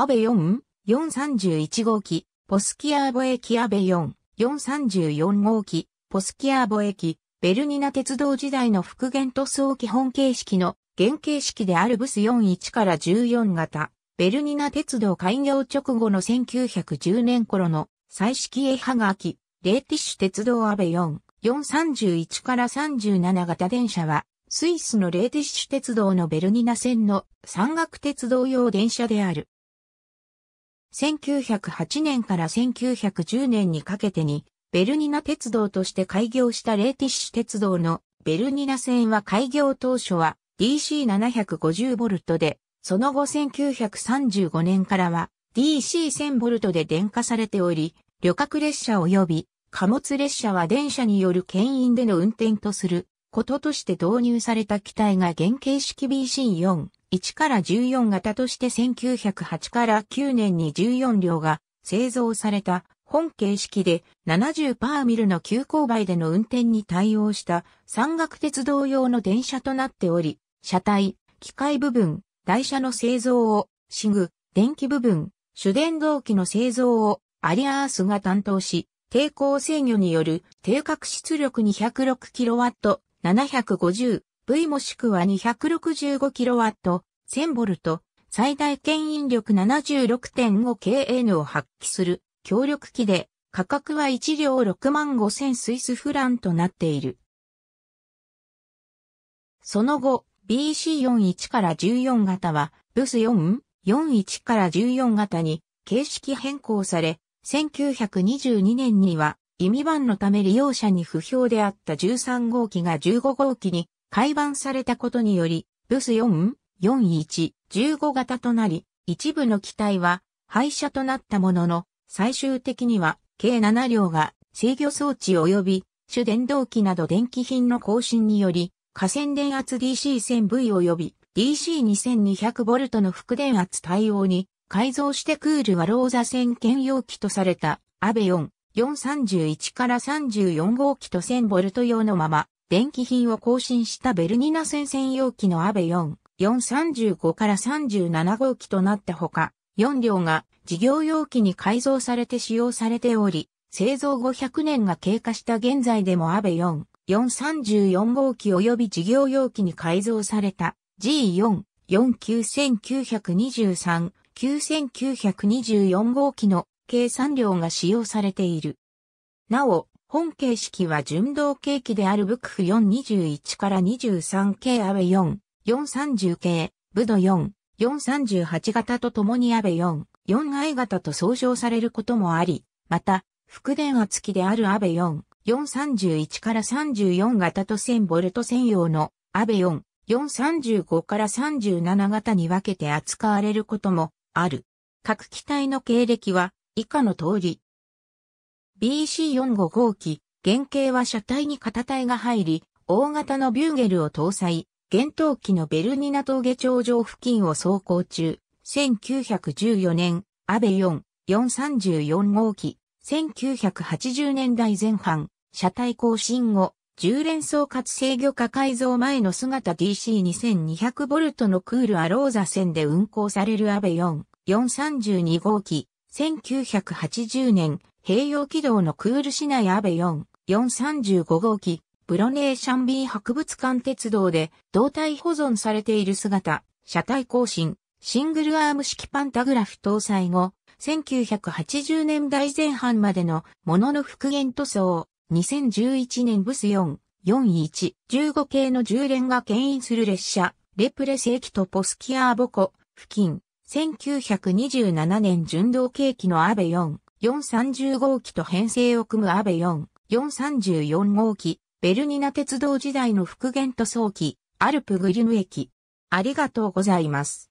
アベ4、431号機、ポスキアーボ駅アベ4、434号機、ポスキアーボ駅、ベルニナ鉄道時代の復元塗装基本形式の原型式であるブス41から14型、ベルニナ鉄道開業直後の1910年頃の彩色絵はがき、レーティッシュ鉄道アベ4、431から37型電車は、スイスのレーティッシュ鉄道のベルニナ線の山岳鉄道用電車である。1908年から1910年にかけてに、ベルニナ鉄道として開業したレーティッシュ鉄道のベルニナ線は開業当初は DC750V で、その後1935年からは DC1000V で電化されており、旅客列車及び貨物列車は電車による牽引での運転とすることとして導入された機体が原型式 BC4 1から14型として1908から9年に14両が製造された本形式で70パーミルの急勾配での運転に対応した山岳鉄道用の電車となっており、車体、機械部分、台車の製造を、シグ、電気部分、主電動機の製造をアリアースが担当し、抵抗制御による定格出力 206kW750 V もしくは 265kW、1000V、最大牽引力 76.5kN を発揮する強力機で、価格は1両6万5千スイスフランとなっている。その後、BC41 から14型は、ブス4、41から14型に形式変更され、1922年には、意味番のため利用者に不評であった13号機が15号機に改版されたことにより、ブス4、41、15型となり、一部の機体は廃車となったものの、最終的には計7両が制御装置及び主電動機など電気品の更新により、下線電圧 DC1000V 及び DC2200V の副電圧対応に改造してクールはローザ線兼用機とされたアベ4、431から34号機と 1000V 用のまま電気品を更新したベルニナ戦専用機のアベ4、435から37号機となったほか、4両が事業用機に改造されて使用されており、製造5 0 0年が経過した現在でもアベ4、434号機及び事業用機に改造された G4、49923、9924号機の計算量が使用されている。なお、本形式は純動形記であるブクフ421から23系安倍4、430系、ブド4、438型と共に安倍4、4愛型と総称されることもあり、また、副電圧機である安倍4、431から34型と1 0 0 0ト専用の安倍4、435から37型に分けて扱われることもある。各機体の経歴は以下の通り、b c 4 5号機、原型は車体に片体が入り、大型のビューゲルを搭載、厳冬期のベルニナ峠頂上付近を走行中、1914年、アベ4、434号機、1980年代前半、車体更新後、10連装かつ制御化改造前の姿 DC2200V のクールアローザ線で運行されるアベ4、432号機、1980年、併用軌道のクール市内アベ4、435号機、ブロネーシャンビ博物館鉄道で胴体保存されている姿、車体更新、シングルアーム式パンタグラフ搭載後、1980年代前半までのものの復元塗装、2011年ブス4、41、15系の10連が牽引する列車、レプレス駅とポスキアーボコ、付近、1927年純道景気のアベ4、430号機と編成を組む安倍4、434号機、ベルニナ鉄道時代の復元塗装機、アルプグリュム駅。ありがとうございます。